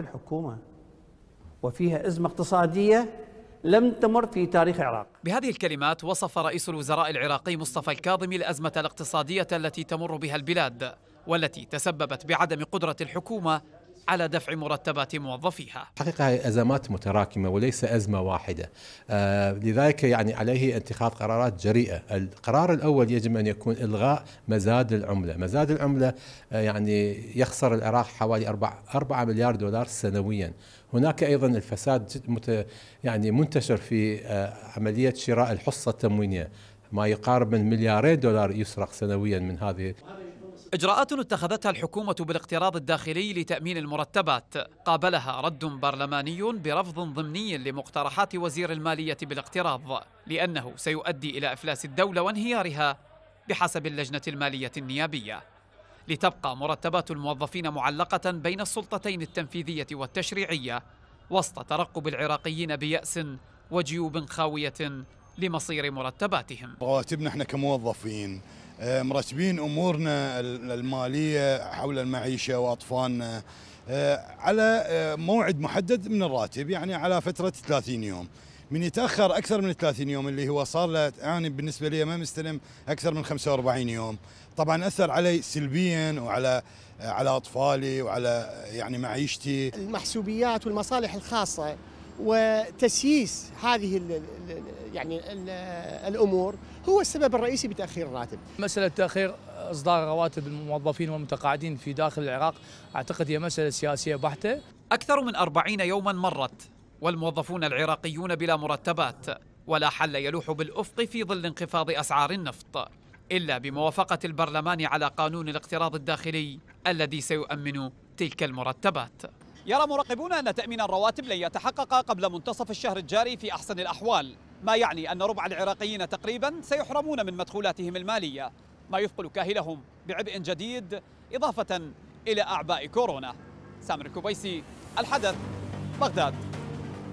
الحكومة وفيها أزمة اقتصادية لم تمر في تاريخ العراق بهذه الكلمات وصف رئيس الوزراء العراقي مصطفى الكاظمي الأزمة الاقتصادية التي تمر بها البلاد والتي تسببت بعدم قدرة الحكومة على دفع مرتبات موظفيها حقيقة هي أزمات متراكمة وليس أزمة واحدة آه لذلك يعني عليه اتخاذ قرارات جريئة القرار الأول يجب أن يكون إلغاء مزاد العملة مزاد العملة آه يعني يخسر العراق حوالي 4, 4 مليار دولار سنويا هناك ايضا الفساد مت يعني منتشر في آه، عمليه شراء الحصه التموينيه ما يقارب من مليارين دولار يسرق سنويا من هذه إجراءات اتخذتها الحكومة بالاقتراض الداخلي لتأمين المرتبات قابلها رد برلماني برفض ضمني لمقترحات وزير المالية بالاقتراض لأنه سيؤدي إلى إفلاس الدولة وانهيارها بحسب اللجنة المالية النيابية لتبقى مرتبات الموظفين معلقة بين السلطتين التنفيذية والتشريعية وسط ترقب العراقيين بيأس وجيوب خاوية لمصير مرتباتهم رواتبنا احنا كموظفين آه، مرتبين امورنا الماليه حول المعيشه واطفالنا آه، على آه، موعد محدد من الراتب يعني على فتره 30 يوم من يتاخر اكثر من 30 يوم اللي هو صار له يعني بالنسبه لي ما مستلم اكثر من 45 يوم طبعا اثر علي سلبيا وعلى على اطفالي وعلى يعني معيشتي المحسوبيات والمصالح الخاصه وتسييس هذه ال يعني ال الامور هو السبب الرئيسي بتاخير الراتب. مساله تاخير اصدار رواتب الموظفين والمتقاعدين في داخل العراق اعتقد هي مساله سياسيه بحته. اكثر من 40 يوما مرت والموظفون العراقيون بلا مرتبات ولا حل يلوح بالافق في ظل انخفاض اسعار النفط الا بموافقه البرلمان على قانون الاقتراض الداخلي الذي سيؤمن تلك المرتبات. يرى مراقبون أن تأمين الرواتب لن يتحقق قبل منتصف الشهر الجاري في أحسن الأحوال ما يعني أن ربع العراقيين تقريبا سيحرمون من مدخولاتهم المالية ما يثقل كاهلهم بعبء جديد إضافة إلى أعباء كورونا سامر كوبيسي الحدث بغداد